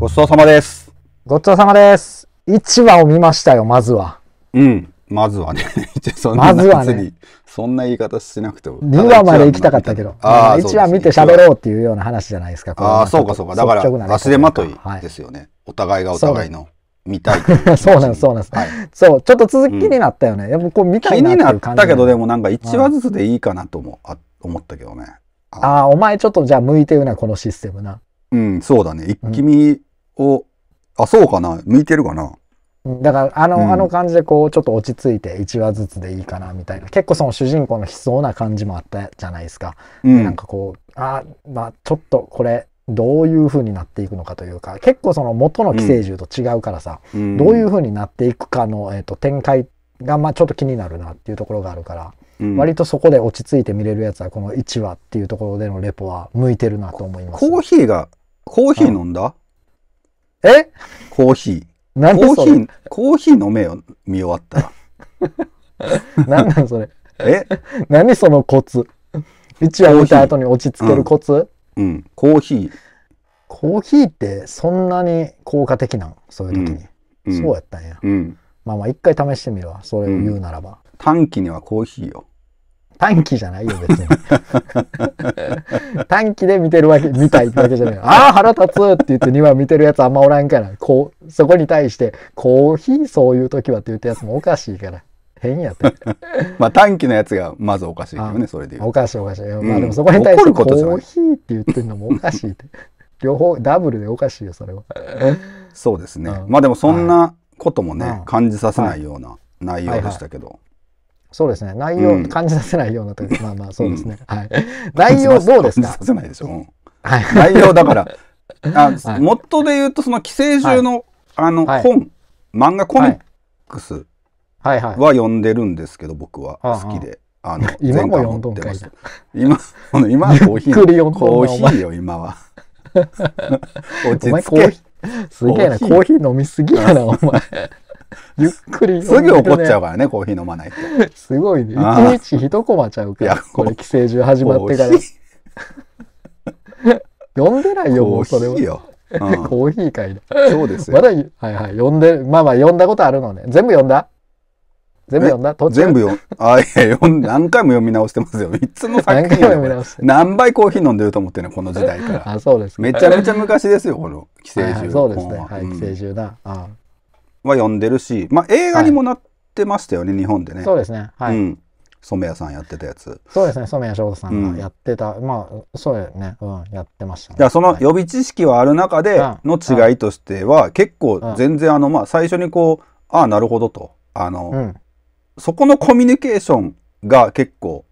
ごちそうさまです。ごちそうさまです。1話を見ましたよ、まずは。うん。まずはね。まずはね、そんな言い方しなくても。2話まで行きたかったけど、あ1話見て喋ろうっていうような話じゃないですか。ああ、そうかそうか。だから、忘れまといですよね。はい、お互いがお互いの。見たい そうなんです、そうなんです。はい、そう、ちょっと続きになったよね。うん、やっぱこう見たいなっていう感じ。気になったけど、でもなんか1話ずつでいいかなとも、あ思ったけどね。ああ、お前ちょっとじゃあ向いてるな、このシステムな。うん、そうだね。一気見お、あ、そうかな向いてるかなだからあのうん、あの感じでこうちょっと落ち着いて1話ずつでいいかなみたいな結構その主人公の悲壮な感じもあったじゃないですか、うん、なんかこうあまあちょっとこれどういう風になっていくのかというか結構その元の寄生獣と違うからさ、うん、どういう風になっていくかの、えーと、展開がまあちょっと気になるなっていうところがあるから、うん、割とそこで落ち着いて見れるやつはこの1話っていうところでのレポは向いてるなと思いますコーヒーがコーヒー飲んだ、えコーヒー。何コーヒー、コーヒー飲めよ、見終わったら。何 なんそれ。え何そのコツ。一話見た後に落ち着けるコツ、うん、うん、コーヒー。コーヒーってそんなに効果的なんそういう時に、うんうん、そうやったんや。うん、まあまあ一回試してみるわ。それを言うならば。短期にはコーヒーよ。短期じゃないよ、別に。短期で見てるわけ、見たいわけじゃない。ああ、腹立つって言って2話見てるやつあんまおらんから、こう、そこに対して、コーヒーそういう時はって言ったやつもおかしいから。変やって。まあ短期のやつがまずおかしいけどね、それで言う。おかしいおかしい。まあでもそこに対して、コーヒーって言ってるのもおかしいって。両方、ダブルでおかしいよ、それは。そうですね。まあでもそんなこともね、感じさせないような内容でしたけど。そうですね。内容、感じさせないようなという まあまあ、そうですね。うん、はい。内容どうですかさないでしょ。はい。内容だから、あ、もっとで言うと、その寄生獣の、はい、あの、はい、本、漫画コミックスはい、い。はは読んでるんですけど、僕は好きで。あの、今も読んどんかい今、今コーヒー。コーヒーよ、今は。落ち着け。すげえな、コーヒー飲みすぎやな、お前。ゆっくり、ね、すぐ怒っちゃうからね、コーヒー飲まないと。すごいね。一日一コマちゃうから。これ、寄生獣始まってから。読んでないよ、もうそれは。コーヒー会だ。そうですよ。まだ、はいはい、読んで、まあまあ読んだことあるのね。全部読んだ全部読んだ全部読あ、いや、読ん何回も読み直してますよ。3つも作品て。何杯コーヒー飲んでると思ってね、この時代から。あ、そうですめちゃめちゃ昔ですよ、この寄生獣。そうですね。はい、寄生獣だ。あは読んでるし、まあ、映画にもなってましたよね、はい、日本でね。そうですね。はい。うん、染谷さんやってたやつ。そうですね、染谷翔太さんがやってた、うん、まあ、そうやね、うん、やってましたね。いその予備知識はある中での違いとしては、結構全然、あの、まあ、最初にこう、ああ、なるほどと。あの、そこのコミュニケーションが結構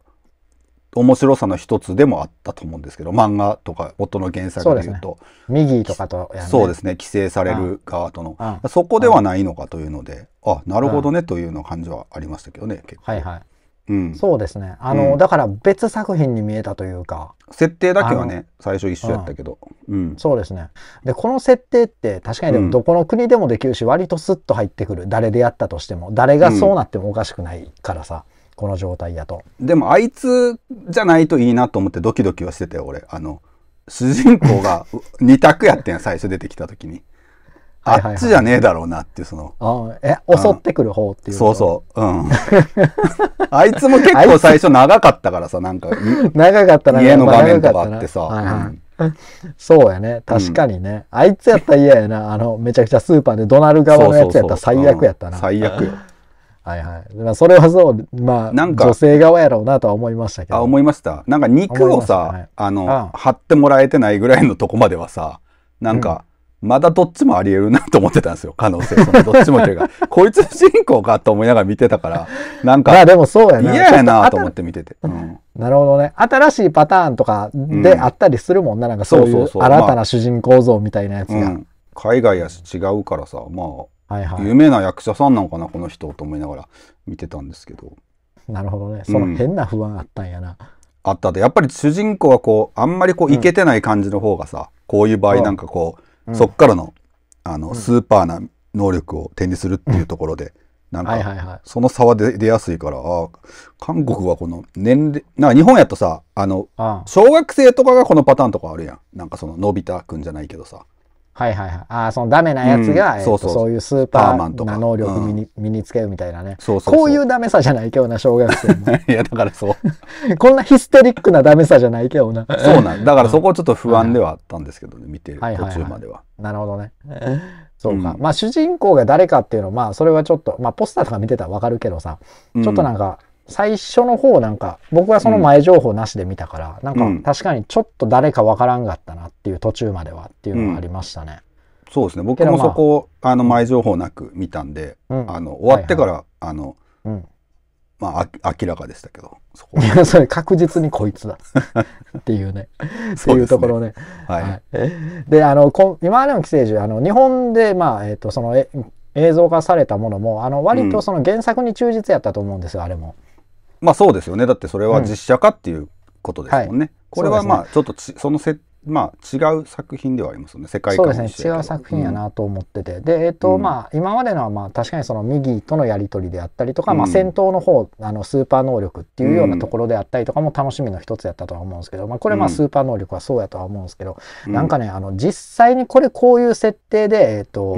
面白さの一つでもあったと思うんですけど漫画とか音の原作でいうとそうです、ね、右とかと、ね、そうですね規制される側との、そこではないのかというので、あん、あなるほどねというの感じはありましたけどね結構。はいはいうん、そうですねあの、うん、だから別作品に見えたというか設定だけはね最初一緒やったけど、うん、うん、そうですねでこの設定って確かにでもどこの国でもできるし、割とスッと入ってくる誰でやったとしても誰がそうなってもおかしくないからさ、この状態やと。でもあいつじゃないといいなと思ってドキドキはしてたよ、俺。あの、主人公が2 択やってんや、最初出てきた時に。あっちじゃねえだろうなっていう、その。あえ、襲ってくる方っていう。そうそう。うん。あいつも結構最初長かったからさ、なんか。長かったな、家の画面とかあってさ。そうやね。確かにね。あいつやったら嫌やな。あの、めちゃくちゃスーパーで怒鳴る側のやつやったら最悪やったな。最悪よ。はいはい。まあ、それはそう、まあ、なんか女性側やろうなとは思いましたけど。あ、思いました。なんか肉をさ、はい、あの貼ってもらえてないぐらいのとこまではさ、なんか、うん、まだどっちもあり得るなと思ってたんですよ。可能性。そのどっちもというか、こいつ主人公かと思いながら見てたから、なんか、まあでもそうやな。嫌やなと思って見てて、うん。なるほどね。新しいパターンとかであったりするもんな、うん、なんかそういう新たな主人公像みたいなやつが。うん、海外やし違うからさ、まあ、はいはい、有名な役者さんなのかなこの人と思いながら見てたんですけどなるほどねその変な不安あったんやな、うん、あったでやっぱり主人公はこうあんまりこういけてない感じの方がさ、うん、こういう場合なんかこう、うん、そっからのあの、スーパーな能力を手にするっていうところで、なんか、その差は出やすいから、あ韓国はこの年齢、なんか日本やとさ、あの、小学生とかがこのパターンとかあるやん。なんかその、のび太くんじゃないけどさ。はいはいはい。ああ、そのダメなやつが、うそうそういうスーパーか。能力身にうん、身につけるみたいなねそうそうそう。こういうダメさじゃないけどな、小学生も。いや、だからそう。こんなヒステリックなダメさじゃないけどな。そうなん だからそこちょっと不安ではあったんですけどね、見てる、はいはい、途中までは。なるほどね。そうか、うん、まあ主人公が誰かっていうのはまあそれはちょっとまあポスターとか見てたらわかるけどさちょっとなんか最初の方なんか僕はその前情報なしで見たから、うん、なんか確かにちょっと誰かわからんかったなっていう途中まではっていうのはありましたね。うん、そうですね僕もそこ、まあ、あの前情報なく見たんで、うん、あの終わってから、はいはい、あの、うんまあ、明らかでしたけど、そいや、それ確実にこいつだ。っていうね。そう、ね、いうところね。はい。はい、で、あの、こ今までの寄生獣、あの、日本で、まあ、えっ、ー、と、そのえ、映像化されたものも、あの、割とその原作に忠実やったと思うんですよ、うん、あれも。まあそうですよねだってそれは実写化っていうことですもんね、うんはい、これはまあちょっとちそのせまあ違う作品ではありますよね世界観そうですね違う作品やなと思ってて、うん、でえっ、ー、と、まあ今までのはまあ確かにその右とのやり取りであったりとか、まあ戦闘の方あのスーパー能力っていうようなところであったりとかも楽しみの一つやったとは思うんですけど、まあこれまあスーパー能力はそうやとは思うんですけど、うん、なんかねあの実際にこれこういう設定でえっ、ー、と、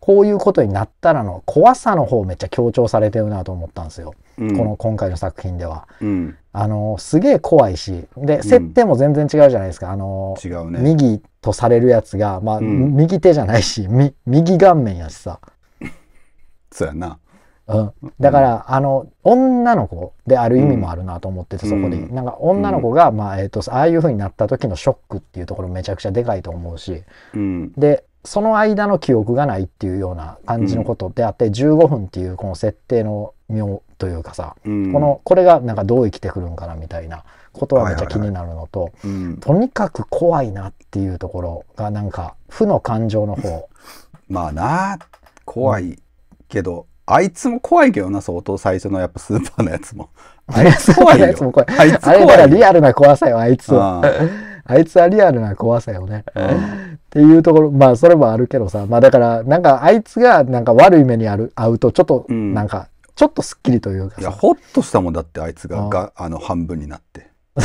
こういうことになったらの怖さの方めっちゃ強調されてるなと思ったんですよ。うん、この今回の作品では、うん、あのすげえ怖いしで設定も全然違うじゃないですか、あの、ね、右とされるやつが、まあ右手じゃないし右顔面やしさそうやな、うん、だから、あの女の子である意味もあるなと思ってて、そこで、なんか女の子が、まあえーと、ああいうふうになった時のショックっていうところめちゃくちゃでかいと思うし、でその間の記憶がないっていうような感じのことであって、うん、15分っていうこの設定の妙というかさ、うん、このこれがなんかどう生きてくるんかなみたいなことはめっちゃ気になるのと、とにかく怖いなっていうところがなんか負の感情の方 まあな怖いけど、あいつも怖いけどな相当最初のやっぱスーパーのやつも あいつ怖いよあいつも怖いあいつ怖いあれはリアルな怖さよあいつはあいつはリアルな怖さよね、っていうところまあそれもあるけどさまあだからなんかあいつがなんか悪い目にある会うとちょっとなんかちょっとすっきりというかいや、ほっとしたもんだって、あいつがが、あの、半分になって。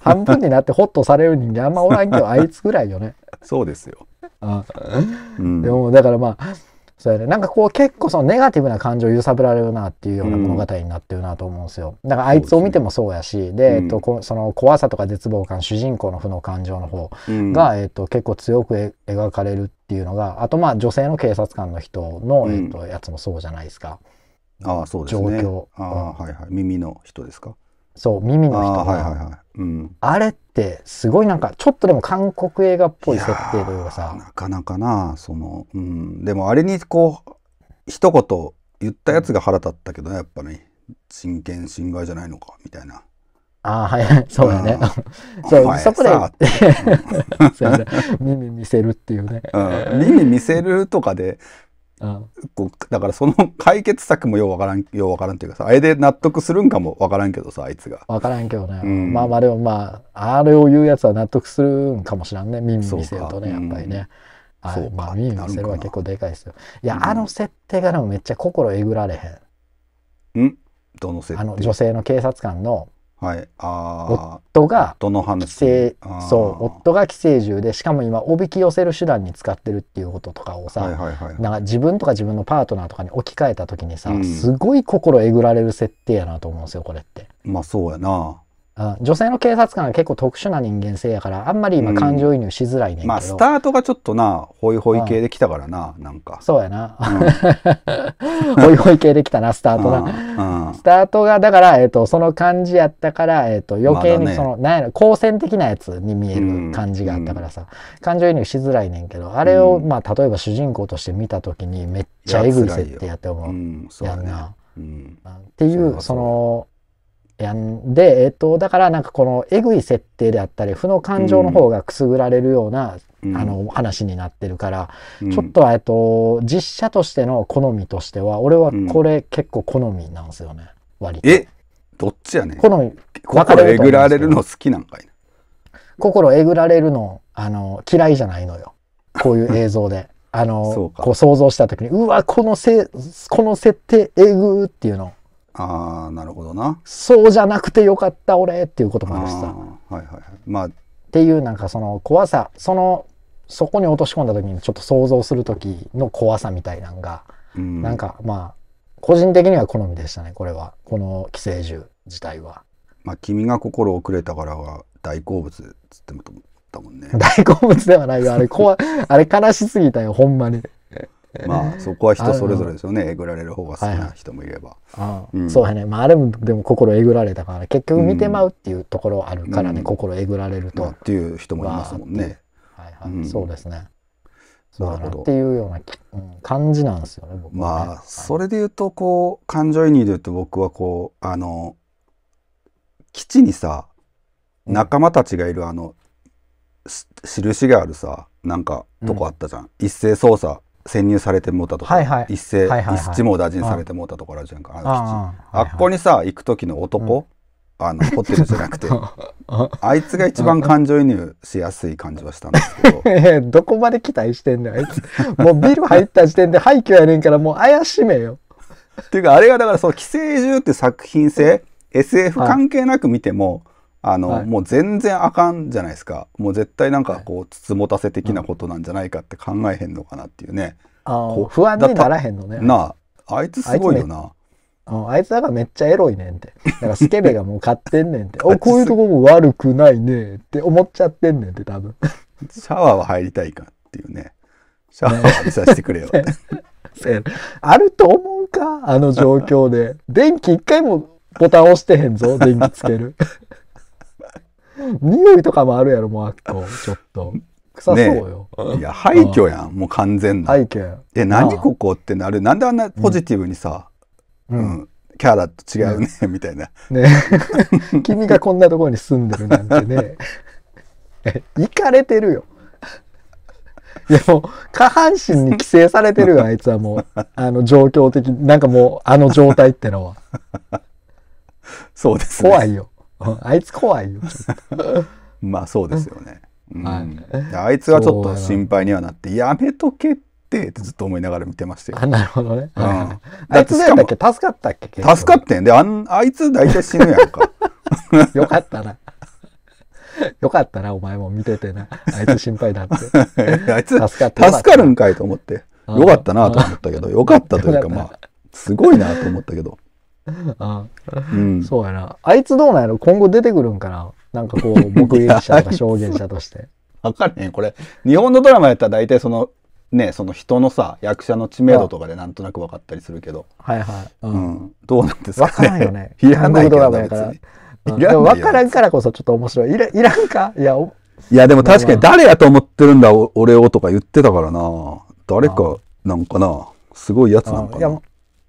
半分になってほっとされる人間あんまおらんけど、あいつぐらいよね。そうですよ。ああうん、でも、だからまあ、そうやね。なんかこう結構そのネガティブな感情を揺さぶられるなっていうような物語になってるなと思うんですよ。だからあいつを見てもそうやし、で、えっと、こその怖さとか絶望感、主人公の負の感情の方が、うんえっと、結構強く描かれるっていうのが、あとまあ女性の警察官の人の、えっと、やつもそうじゃないですか。ああそうですね、状況。あはいはい、耳の人ですかそう耳の人あ,、はいはいはいうん、あれってすごいなんかちょっとでも韓国映画っぽい設定というかさなかなかなその、うん、でもあれにこう一言言ったやつが腹立ったけどねやっぱね人権侵害じゃないのかみたいな。ああ、はい、そうだね。そう、そこで、耳見せるっていうね。耳見せるとかで、こうだからその解決策もようわからんようわからんっていうかさあれで納得するんかもわからんけどさあいつがわからんけどね、うん、まあまあでもまああれを言うやつは納得するんかもしらんね民見せるとねやっぱりね、うん、まあ見せるは結構でかいですよいや、うん、あの設定がでもめっちゃ心えぐられへんうんどの設定あの女性の警察官のはい、あ夫が夫の話そう夫が寄生獣でしかも今おびき寄せる手段に使ってるっていうこととかをさ、はいはいはい、なんか自分とか自分のパートナーとかに置き換えた時にさ、うん、すごい心えぐられる設定やなと思うんですよこれって。まあそうやな。女性の警察官は結構特殊な人間性やからあんまり今感情移入しづらいねんけど、うん、まあスタートがちょっとなホイホイ系できたからな、うん、なんかそうやな、うん、ホイホイ系できたなスタートが、うん、スタートがだから、えーと、その感じやったから、えーと、余計にその、まね、なん好戦的なやつに見える感じがあったからさ、感情移入しづらいねんけどあれを、まあ例えば主人公として見た時にめっちゃえぐい設定やって思うやんな、うん、っていうそのやんで、えっと、だからなんかこのえぐい設定であったり負の感情の方がくすぐられるような、うん、あの話になってるから、うん、ちょっと、えっと、実写としての好みとしては俺はこれ結構好みなんですよね、うん、割と。えどっちやねん好み心えぐられるの好きなんかいな。心えぐられるのあの嫌いじゃないのよこういう映像で。あのこう想像した時にうわこのせこの設定えぐーっていうのああなるほどなそうじゃなくてよかった俺っていうこともあるしさまあっていうなんかその怖さそのそこに落とし込んだ時にちょっと想像する時の怖さみたいなんが、うん、なんかまあ個人的には好みでしたねこれはこの寄生獣自体はまあ君が心をくれたからは大好物つってもと思ったもんね 大好物ではないよあれ怖あれ悲しすぎたよほんまにまあそこは人それぞれですよねえぐられる方が好きな人もいれば、そうやね、まあ、あれもでも心えぐられたから結局見てまうっていうところあるからね、うん、心えぐられると、まあ、っていう人もいますもんねはいはい、うん、そうですねそうだなっていうような、感じなんですよね僕は、ね、まあ、それで言うとこう感情移入で言うと僕はこうあの基地にさ仲間たちがいるあの印があるさなんかとこあったじゃん、一斉捜査潜入されてもうたとか、はいはい、一世、はいはいはい、一地も打尽されてもうたとこあるじゃんかあの基あ,、っこにさ行く時の男、うん、あのホテルじゃなくて あいつが一番感情移入しやすい感じはしたんですけど どこまで期待してんだあいつもうビル入った時点で廃墟やねんからもう怪しめよっていうかあれがだからその「寄生獣」って作品性 SF 関係なく見ても、はいあの、はい、もう全然あかんじゃないですかもう絶対なんかこうつつもたせ的なことなんじゃないかって考えへんのかなっていうね、う不安にならへんのねなああいつすごいよなあいつだからめっちゃエロいねんって。だからスケベがもう買ってんねんって。お、こういうとこも悪くないねって思っちゃってんねんって多分。シャワーは入りたいかっていうね。シャワー浴びさせてくれよって。あると思うかあの状況で。電気一回もボタン押してへんぞ。電気つける。匂いとかもあるやろ、もう悪党、ちょっと。臭そうよ。ね、いや、廃墟やん、もう完全な。廃墟え、何ここってなる。なんであんなポジティブにさ、うん、うん、キャラと違うね、ね みたいな。ね 君がこんなところに住んでるなんてね。行かれてるよ。いやもう、下半身に規制されてるよ、あいつはもう。あの状況的、なんかもう、あの状態ってのは。そうです、ね、怖いよ。あいつ怖いよ。まあそうですよね。うん、あいつはちょっと心配にはなって「やめとけ」ってずっと思いながら見てましたよ。あなるほどね。うん、あいつだっけ助かったっけ助かってんであんあいつ大体死ぬやんか。よかったな。よかったなお前も見ててなあいつ心配だって。あいつ助か助かるんかいと思ってよかったなと思ったけどよかったというかまあすごいなと思ったけど。あうん、そうやな。あいつどうなんやろ今後出てくるんかななんかこう、目撃者とか証言者として。わかるねこれ。日本のドラマやったら大体その、ね、その人のさ、役者の知名度とかでなんとなく分かったりするけど。はいはい。うん。どうなんですかね。分からんよね。いらないドラマやから。ん、わからんからこそちょっと面白い。いらいらんかいや、いやでも確かに誰やと思ってるんだ、俺をとか言ってたからな。誰かなんかな。すごいやつなんかな。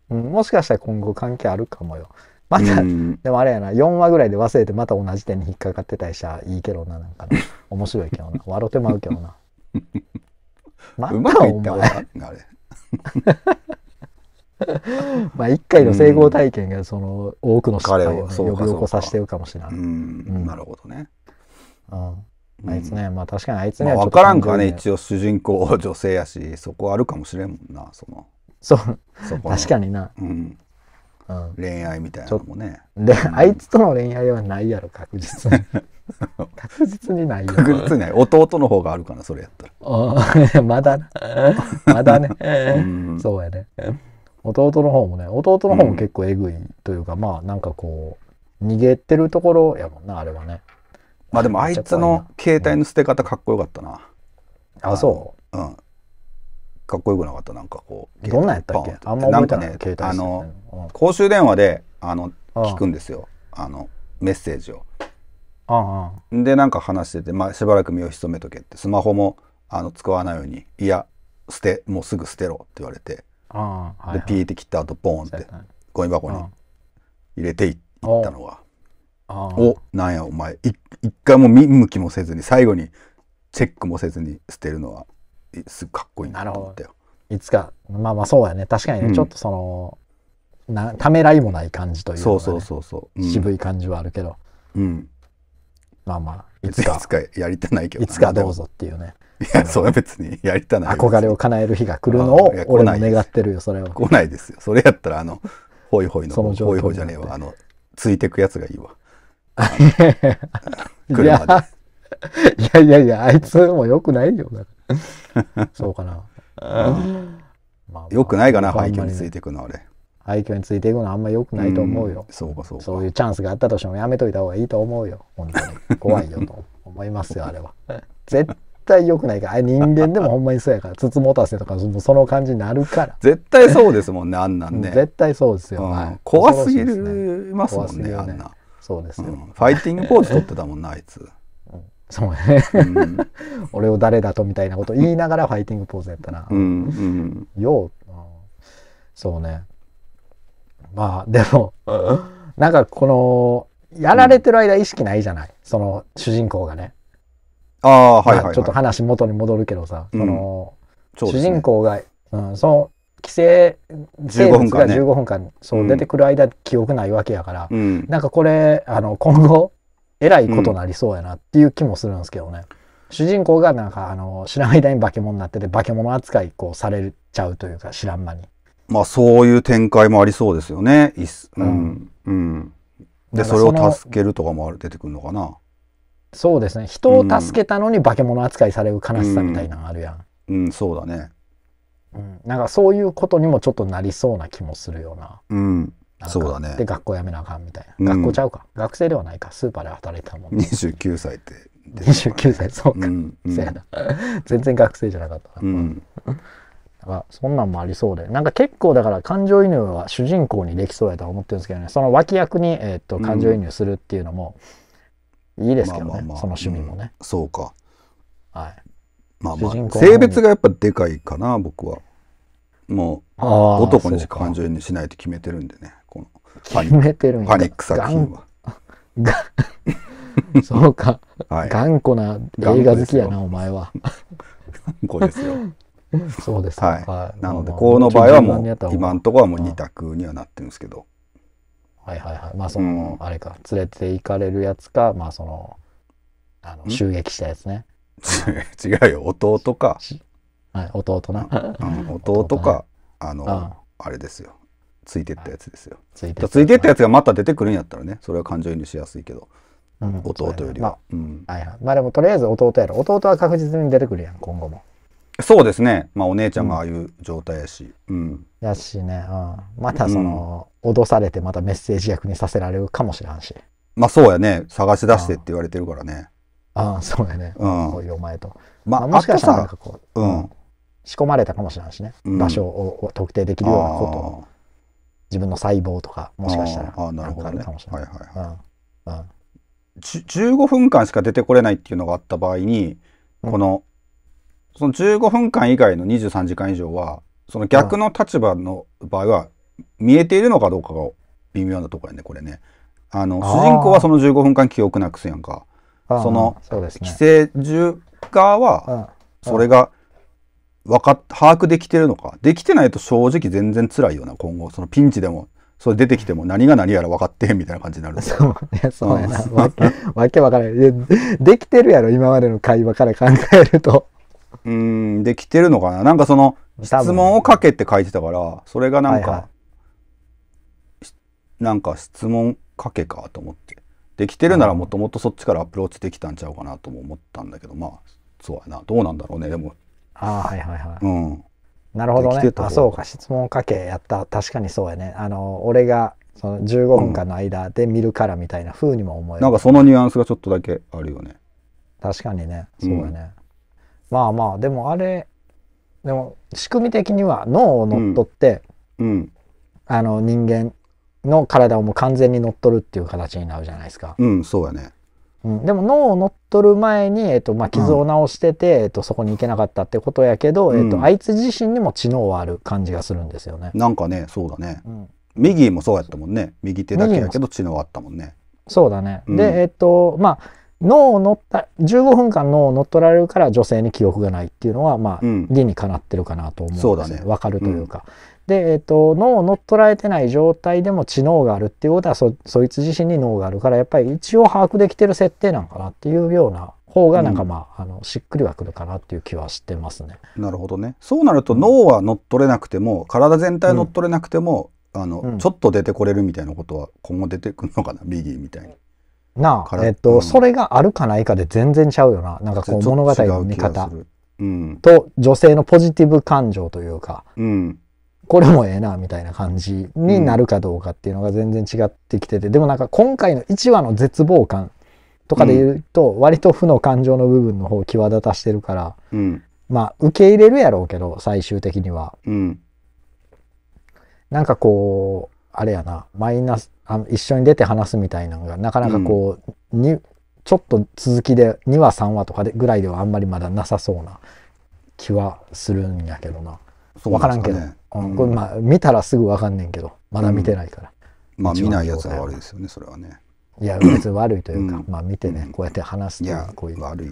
うん、もしかしたら今後関係あるかもよ。また、うん、でもあれやな、4話ぐらいで忘れてまた同じ点に引っかかってたりしたらいいけどな、なんかな。面白いけどな。笑ってまうけどな。またお前。うまあれ。まあ一回の成功体験がその多くの失敗を呼び起こさせてるかもしれない。うん、なるほどね。うんあいつね、まあ確かにあいつね。まあ、分からんかね、一応主人公女性やし、そこあるかもしれんもんな、その。そうそ確かにな、うん、うん、恋愛みたいなのもねで、あいつとの恋愛はないやろ確実に 確実にないよ確実にない弟の方があるかなそれやったら まだなまだね、うんそうやね弟の方もね弟の方も結構えぐいというか、まあなんかこう逃げてるところやもんなあれはねまあでもあいつの携帯の捨て方かっこよかったな、あそううんかっこよくなかったなんかこうどんなんやったっけあんま覚えてないなんかねあの、公衆電話であの聞くんですよあのメッセージを。でなんか話してて、まあ、しばらく身を潜めとけってスマホもあの使わないように「いや捨てもうすぐ捨てろ」って言われてはいはい、でピーって切った後ボーンってゴミ箱に入れていったのが「おなんやお前一回も見向きもせずに最後にチェックもせずに捨てるのはすかっこいいなと思ったよ。いつかまあまあそうやね確かにね、うん、ちょっとそのなためらいもない感じというか、ね、そうそうそうそう、うん、渋い感じはあるけど、うん、まあまあいつかいつかやりたないけどいつかどうぞっていうねいやそれは別にやりたない憧れを叶える日が来るのを俺も願ってるよそれは来ないですよそれやったらあのホイホイののホイホイじゃねえわあのついてくやつがいいわ 車でいやいやいやあいつもよくないよなそうかな。まあ、よくないかな、廃墟についていくの、あれ。廃墟についていくのあんまよくないと思うよ。そうか、そうか。そういうチャンスがあったとしてもやめといた方がいいと思うよ。本当に。怖いよと思いますよ、あれは。絶対よくないから。人間でもほんまにそうやから、つつもたせとか、その感じになるから。絶対そうですもんね、あんなんね。絶対そうですよ。怖すぎますもんね、あんな。そうですよ。ファイティングポーズ取ってたもんな、あいつ。そうね、うん、俺を誰だとみたいなこと言いながらファイティングポーズやったな、うんうん、ようそうねまあでもなんかこのやられてる間意識ないじゃない、その主人公がねああ、はい、はい、ちょっと話元に戻るけどさ、その、ね、主人公が、うん、その規制生物が15分間、ね、そう出てくる間、記憶ないわけやから、うん、なんかこれあの今後えらいことなりそうやなっていう気もするんですけどね。うん主人公がなんかあの知らん間に化け物になってて化け物扱いこうされちゃうというか知らん間にまあそういう展開もありそうですよねうん、うん、でそれを助けるとかも出てくるのかなそうですね人を助けたのに化け物扱いされる悲しさみたいなのあるやん、うん、うん、そうだね、うん、なんかそういうことにもちょっとなりそうな気もするようなうんそうだねで学校やめなあかんみたいな、学校ちゃうか学生ではないかスーパーで働いてたもん、29歳って29歳そうか、うんうん、やな全然学生じゃなかったうん、かそんなんもありそうでなんか結構だから感情移入は主人公にできそうやとは思ってるんですけどねその脇役に、えー、っと感情移入するっていうのもいいですけどね、まあまあまあ、その趣味もね、うん、そうかはいまあまあ性別がやっぱでかいかな僕はもう男に感情移入しないと決めてるんでね決めてるんパニック作品は。そうか、はい、頑固な映画好きやな、お前は。頑固ですよ。そうです、ね、はい。なので、この場合はもう、今のところはもう2択にはなってるんですけど。はいはいはい。まあ、その、うん、あれか、連れて行かれるやつか、まあ、その、あの襲撃したやつね。違うよ、弟か。はい、弟な。うん、弟か、あの、あれですよ。ついてったやつですよ。ついてったやつがまた出てくるんやったらねそれは感情移入しやすいけど、うん、弟よりは。まあでもとりあえず弟やろ弟は確実に出てくるやん今後も。そうですね、まあ、お姉ちゃんがああいう状態やし。うん、やしね、うん、またその、うん、脅されてまたメッセージ役にさせられるかもしれんし。まあそうやね探し出してって言われてるからね。ああそうやね、うん、こういうお前と。まあ、もしかしたらなんかこう、うん、仕込まれたかもしれんしね、場所を特定できるようなことを。自分の細胞とかもしかしたらあなるほど、ね、かもしれない。はいはいはい15分間しか出てこれないっていうのがあった場合にこの、うん、その15分間以外の23時間以上はその逆の立場の場合は見えているのかどうかが微妙なところやねこれね。あの主人公はその15分間記憶なくすやんか。その規制中側はそれがわか、把握できてるのか。できてないと正直全然辛いよな、今後。そのピンチでも、それ出てきても何が何やら分かってみたいな感じになる。そう、いやそうやな。わけ、わけわからない。できてるやろ、今までの会話から考えると。うん、できてるのかな。なんかその、質問をかけって書いてたから、それがなんか、はいはい、なんか質問かけかと思って。できてるならもともとそっちからアプローチできたんちゃうかなとも思ったんだけど、まあ、そうやな。どうなんだろうね。でも、あはいはいはい。うんなるほどね。あそうか質問かけやった確かにそうやね。あの俺がその15分間の間で見るからみたいなふうにも思える、うん、なんかそのニュアンスがちょっとだけあるよね。確かにねそうやね。うん、まあまあでもあれでも仕組み的には脳を乗っ取って、うん、うん、あの人間の体をもう完全に乗っ取るっていう形になるじゃないですか。うんそうやね。うん、でも脳を乗っ取る前に、えっとまあ、傷を治してて、うん、えっと、そこに行けなかったってことやけど、うん、えっと、あいつ自身にも知能はある感じがするんですよね。なんかねそうだね、うん、右もそうやったもんね右手だけやけど知能はあったもんね。そうだね、でえっとまあ脳を乗った15分間脳を乗っ取られるから女性に記憶がないっていうのはまあ、理にかなってるかなと思うんですよ、ね、ね、分かるというか。で、えっと、脳をられてない状態でも知能があるっていうことはそいつ自身に脳があるからやっぱり一応把握できてる設定なんかなっていうような方がなんかまあうん、あのしっくりはくるかなっていう気はしてますね。なるほどね。そうなると脳は乗っ取れなくても、うん、体全体乗っ取れなくても、うん、あの、ちょっと出てこれるみたいなことは今後出てくるのかなビギーみたいに。なあ、えっと、それがあるかないかで全然ちゃうよな。なんかこう物語の見方と女性のポジティブ感情というか。うんこれもええな、みたいな感じになるかどうかっていうのが全然違ってきてて、でもなんか今回の1話の絶望感とかで言うと、割と負の感情の部分の方を際立たしてるから、うん、まあ受け入れるやろうけど、最終的には。うん、なんかこう、あれやな、マイナス、あの一緒に出て話すみたいなのが、なかなかこう、うん、ちょっと続きで2話3話とかでぐらいではあんまりまだなさそうな気はするんやけどな。わからんけど。うん、これまあ見たらすぐ分かんねんけどまだ見てないから、うん、まあ見ないやつは悪いですよねそれはねいや別に悪いというか、まあ見てねこうやって話すというこういう悪い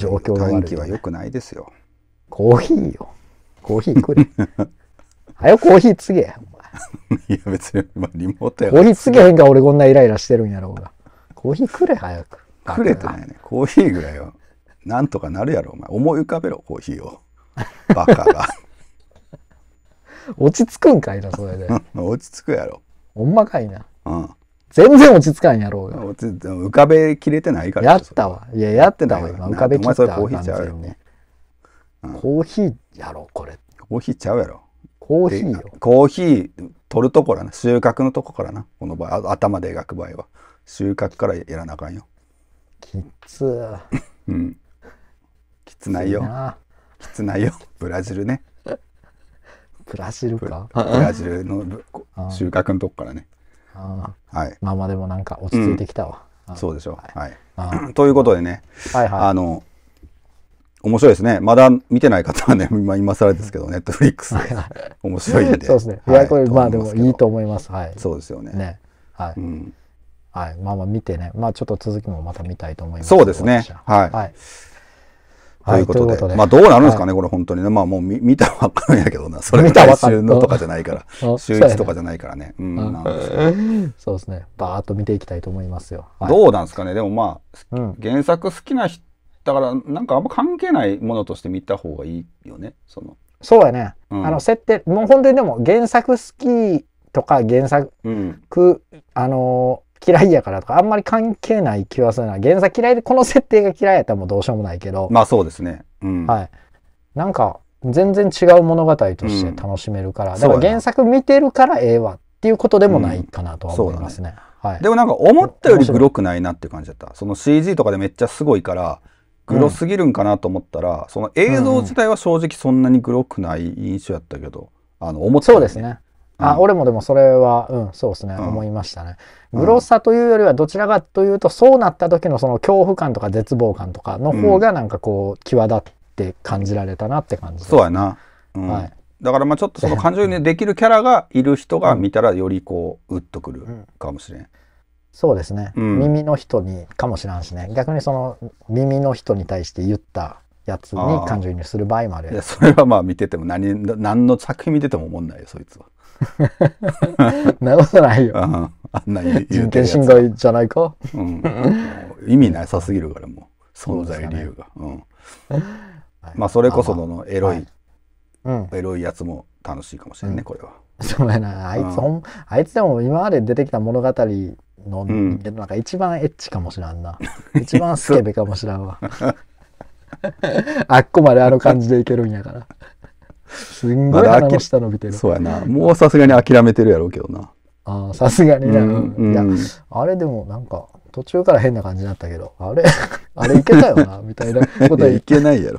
状況が悪い、ね、はよくないですよコーヒーよコーヒーくれはよ コーヒーつげお前いや別に、まあ、リモートやコーヒーつげへんか俺こんなイライラしてるんやろうがコーヒーくれ早くくれてないねコーヒーぐらいはなんとかなるやろお前思い浮かべろコーヒーをバカが。落ち着くんかいな、それで。落ち着くやろ。ほんまかいな。うん。全然落ち着かんやろうが。浮かべきれてないから。やったわ。いや、やってたわ、今。浮かべきれたわ。コーヒーちゃうよ、うん。コーヒーやろ、これ。コーヒーちゃうやろ。コーヒーよ。コーヒー取るところな。収穫のとこからな。この場合、頭で描く場合は。収穫からやらなあかんよ。きつー。うん。きつないよ。きつないよ。ブラジルね。ブラジルかブラジルの収穫のとこからねはい、まあまあでもなんか落ち着いてきたわ、うん、そうでしょう、はいはい、ということでね、はいはい、あの面白いですねまだ見てない方はね 今今更ですけどネットフリックスで面白いんでそうですね、い、やこれ、まあでもいいと思いますはいそうですよねねはい、うんはい、まあまあ見てね、まあちょっと続きもまた見たいと思います。そうですね。はい。はい、ということで。とでまあどうなるんですかね、はい、これ本当にね。まあもう 見たらわかるんやけどな。それ 見たら週のとかじゃないから。週1とかじゃないからね。うん、なんですそうですね。バーッと見ていきたいと思いますよ。はい、どうなんですかね。でもまあ、うん、原作好きな人、だからなんかあんま関係ないものとして見た方がいいよね。その。そうやね。うん、あの設定、もう本当にでも原作好きとか原作、うん、あの嫌いやからとか、あんまり関係ない気はするな。原作嫌いで、この設定が嫌いやったらもうどうしようもないけど。まあそうですね。うん。はい。なんか、全然違う物語として楽しめるから、うん、だから原作見てるからええわっていうことでもないかなとは思いますね。うん、ねはい、でもなんか思ったよりグロくないなっていう感じだった。その CG とかでめっちゃすごいから、グロすぎるんかなと思ったら、うん、その映像自体は正直そんなにグロくない印象やったけど、あの思った、ね、そうですね。あ、俺もでもそれは、うん、そうですね、思いましたね。グロさというよりはどちらかというとそうなった時のその恐怖感とか絶望感とかの方がなんかこう際立って感じられたなって感じ、そうやな、はい、だからまあちょっとその感情にできるキャラがいる人が見たらよりこううっとくるかもしれん、そうですね、うん、耳の人にかもしれんしね逆にその耳の人に対して言ったやつに感情移入する場合もあるやそれはまあ見てても何何の作品見てても思んないよそいつは。なことないよ。あんなに人権侵害じゃないか、うん、意味なさすぎるからもう存在理由が。うん、はい、まあそれこそのエロい、はい、エロいやつも楽しいかもしれないね、うん、これは。そうやなあいつ、うん、あいつでも今まで出てきた物語の、うん、なんか一番エッチかもしらんな 一番スケベかもしらんわ あっこまであの感じでいけるんやからすんごい鼻の下伸びてる。そうやな。もうさすがに諦めてるやろうけどな。ああ、さすがにな、うんうん、いや、あれでもなんか、途中から変な感じになったけど、あれ、あれいけたよな、みたいなこといけないやろ。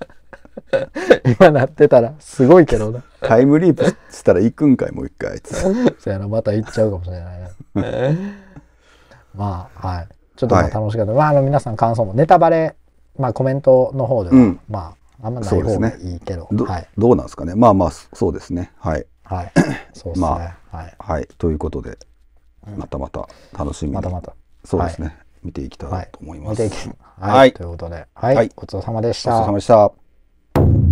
今なってたら、すごいけどな。タイムリープしたら行くんかい、もう一回、つ。そやな、また行っちゃうかもしれないな。まあ、はい。ちょっとまあ楽しかった。はい、まあ、あの、皆さん感想も、ネタバレ、まあ、コメントの方では、うん、まあ、あんまない方がいいけど。ね、どはい、どうなんですかね。まあまあ、そうですね。はい。はい。そうですね。まあ、はい、ということで、またまた楽しみに、またまた。そうですね。はい、見ていきたいと思います。はい、はい、ということで、はい、ごちそうさまでした。ごちそうさまでした。